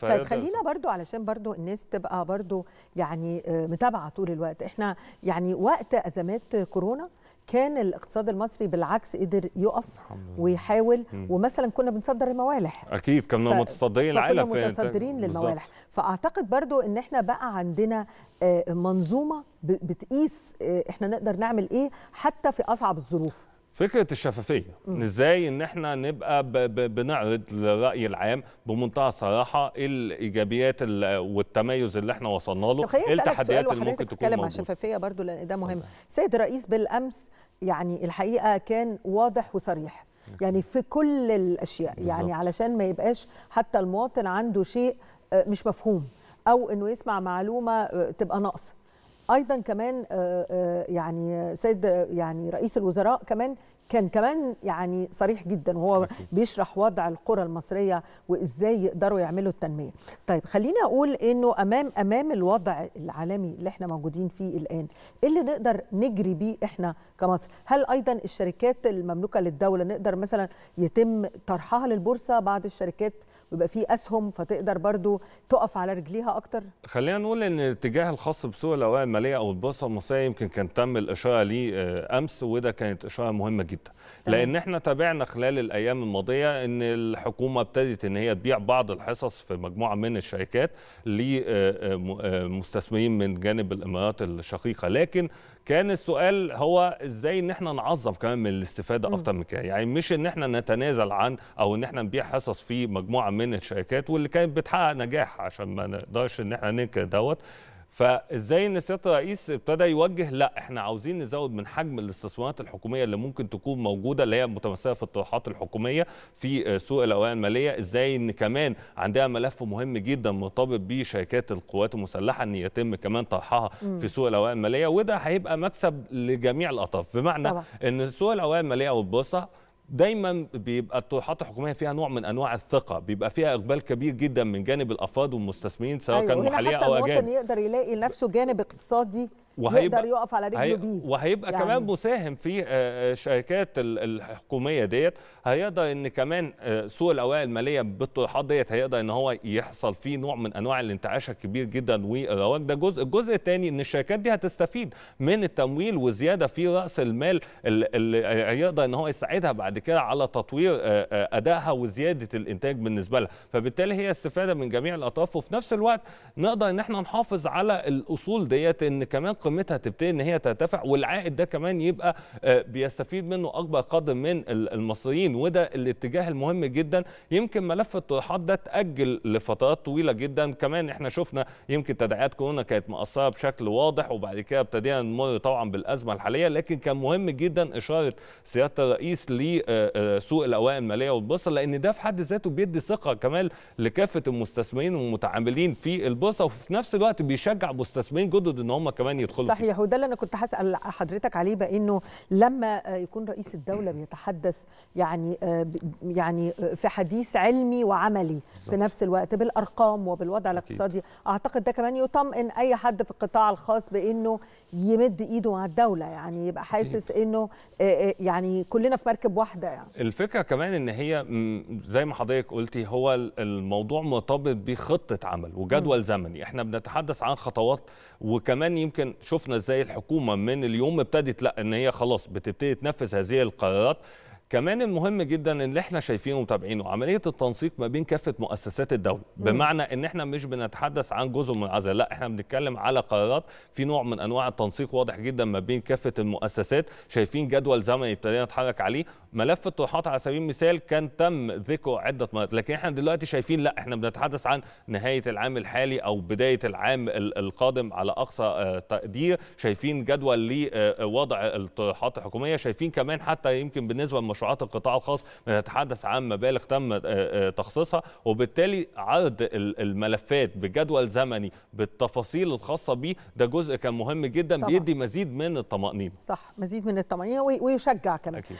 طيب خلينا برضو علشان برضو الناس تبقى برضو يعني آه، متابعه طول الوقت احنا يعني وقت ازمات كورونا كان الاقتصاد المصري بالعكس قدر يقف ويحاول ومثلا كنا بنصدر الموالح اكيد كنا ف... متصدرين العالم كنا متصدرين للموالح بالزبط. فاعتقد برضو ان احنا بقى عندنا آه، منظومه بتقيس آه، احنا نقدر نعمل ايه حتى في اصعب الظروف فكره الشفافيه ان ازاي ان احنا نبقى ب ب بنعرض للراي العام بمنتهى الصراحه الايجابيات والتميز اللي احنا وصلنا له التحديات اللي ممكن تكون موجوده عن الشفافيه برضو لان ده مهم سيد الرئيس بالامس يعني الحقيقه كان واضح وصريح يعني في كل الاشياء بالزبط. يعني علشان ما يبقاش حتى المواطن عنده شيء آه، مش مفهوم او انه يسمع معلومه آه، تبقى ناقصه ايضا كمان آه، آه، يعني سيد يعني رئيس الوزراء كمان كان كمان يعني صريح جدا وهو بيشرح وضع القرى المصريه وازاي يقدروا يعملوا التنميه. طيب خليني اقول انه امام امام الوضع العالمي اللي احنا موجودين فيه الان، ايه اللي نقدر نجري بيه احنا كمصر؟ هل ايضا الشركات المملوكه للدوله نقدر مثلا يتم طرحها للبورصه بعض الشركات ويبقى في اسهم فتقدر برضو تقف على رجليها اكتر خلينا نقول ان الاتجاه الخاص بسوق الاوراق الماليه او البورصه المصريه يمكن كان تم الاشاره ليه آه، امس وده كانت اشاره مهمه جدا جدا لان احنا تابعنا خلال الايام الماضيه ان الحكومه ابتدت ان هي تبيع بعض الحصص في مجموعه من الشركات لمستثمرين آه، آه، آه، من جانب الامارات الشقيقه لكن كان السؤال هو ازاي ان احنا نعظم كمان من الاستفاده اكتر من كده يعني مش ان احنا نتنازل عن او ان احنا نبيع حصص في مجموعه من الشركات واللي كانت بتحقق نجاح عشان ما نقدرش ان احنا ننكر دوت فازاي ان سياده الرئيس ابتدى يوجه لا احنا عاوزين نزود من حجم الاستثمارات الحكوميه اللي ممكن تكون موجوده اللي هي متمثله في الطروحات الحكوميه في آه، سوق الاوراق الماليه ازاي ان كمان عندها ملف مهم جدا مرتبط بشركات القوات المسلحه ان يتم كمان طرحها م. في سوق الاوراق الماليه وده هيبقى مكسب لجميع الاطراف بمعنى طبعا. ان سوق الاوراق الماليه والبورصه دايما بيبقى الطروحات الحكوميه فيها نوع من انواع الثقه بيبقى فيها اقبال كبير جدا من جانب الافراد والمستثمرين سواء أيوة كانوا محليه او اجانب يقدر يلاقي لنفسه جانب اقتصادي وهيبقى يقدر يقف على رجله هي... بيه وهيبقى يعني... كمان مساهم في الشركات آه، آه، الحكوميه ديت هيقدر ان كمان آه، سوق الاوراق الماليه بالطروحات ديت هيقدر ان هو يحصل فيه نوع من انواع الانتعاش الكبير جدا والرواج ده جزء الجزء الثاني ان الشركات دي هتستفيد من التمويل وزياده في راس المال اللي هيقدر ان هو يساعدها بعد كده على تطوير ادائها وزياده الانتاج بالنسبه لها فبالتالي هي استفاده من جميع الاطراف وفي نفس الوقت نقدر ان احنا نحافظ على الاصول ديت ان كمان قيمتها تبتدي ان هي ترتفع والعائد ده كمان يبقى آه، بيستفيد منه اكبر قدر من المصريين وده الاتجاه المهم جدا يمكن ملف الطروحات ده تاجل لفترات طويله جدا كمان احنا شفنا يمكن تداعيات كورونا كانت مأثره بشكل واضح وبعد كده ابتدينا نمر طبعا بالازمه الحاليه لكن كان مهم جدا اشاره سياده الرئيس لسوق آه، آه، الاوائل الماليه والبورصه لان ده في حد ذاته بيدي ثقه كمان لكافه المستثمرين والمتعاملين في البورصه وفي نفس الوقت بيشجع مستثمرين جدد ان هم كمان يدخلوا الخلقي صحيح وده اللي انا كنت هسال حضرتك عليه بانه لما يكون رئيس الدوله بيتحدث يعني آه، يعني آه، في حديث علمي وعملي بالزبط. في نفس الوقت بالارقام وبالوضع الاقتصادي اعتقد ده كمان يطمئن اي حد في القطاع الخاص بانه يمد ايده مع الدوله يعني يبقى حاسس انه آه، يعني كلنا في مركب واحده يعني الفكره كمان ان هي زي ما حضرتك قلتي هو الموضوع مرتبط بخطه عمل وجدول زمني احنا بنتحدث عن خطوات وكمان يمكن شفنا ازاي الحكومه من اليوم ابتدت لا ان هي خلاص بتبتدي تنفذ هذه القرارات كمان المهم جدا ان احنا شايفينه ومتابعينه عمليه التنسيق ما بين كافه مؤسسات الدوله بمعنى ان احنا مش بنتحدث عن جزء منعزل لا احنا بنتكلم على قرارات في نوع من انواع التنسيق واضح جدا ما بين كافه المؤسسات شايفين جدول زمني ابتدينا نتحرك عليه ملف الطروحات على سبيل المثال كان تم ذكره عده مرات لكن احنا دلوقتي شايفين لا احنا بنتحدث عن نهايه العام الحالي او بدايه العام القادم على اقصى آه، تقدير شايفين جدول لوضع آه، آه، الطروحات الحكوميه شايفين كمان حتى يمكن بالنسبه مشروعات القطاع الخاص بنتحدث عن مبالغ تم آه، آه، تخصيصها وبالتالي عرض الملفات بجدول زمني بالتفاصيل الخاصه بيه ده جزء كان مهم جدا طبعا. بيدي مزيد من الطمانينه صح مزيد من الطمانينه ويشجع كمان أكيد.